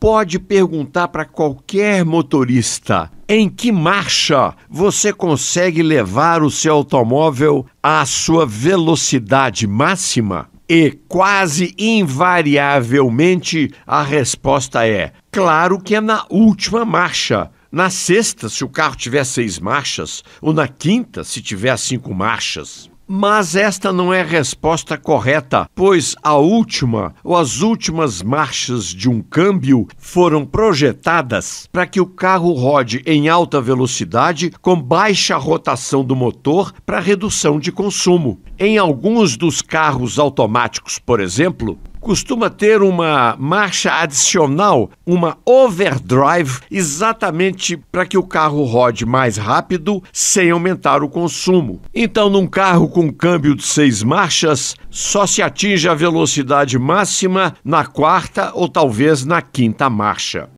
pode perguntar para qualquer motorista em que marcha você consegue levar o seu automóvel à sua velocidade máxima? E quase invariavelmente a resposta é: claro que é na última marcha. Na sexta, se o carro tiver seis marchas, ou na quinta, se tiver cinco marchas. Mas esta não é a resposta correta, pois a última ou as últimas marchas de um câmbio foram projetadas para que o carro rode em alta velocidade com baixa rotação do motor para redução de consumo. Em alguns dos carros automáticos, por exemplo, costuma ter uma marcha adicional, uma overdrive, exatamente para que o carro rode mais rápido sem aumentar o consumo. Então, num carro com câmbio de seis marchas, só se atinge a velocidade máxima na quarta ou talvez na quinta marcha.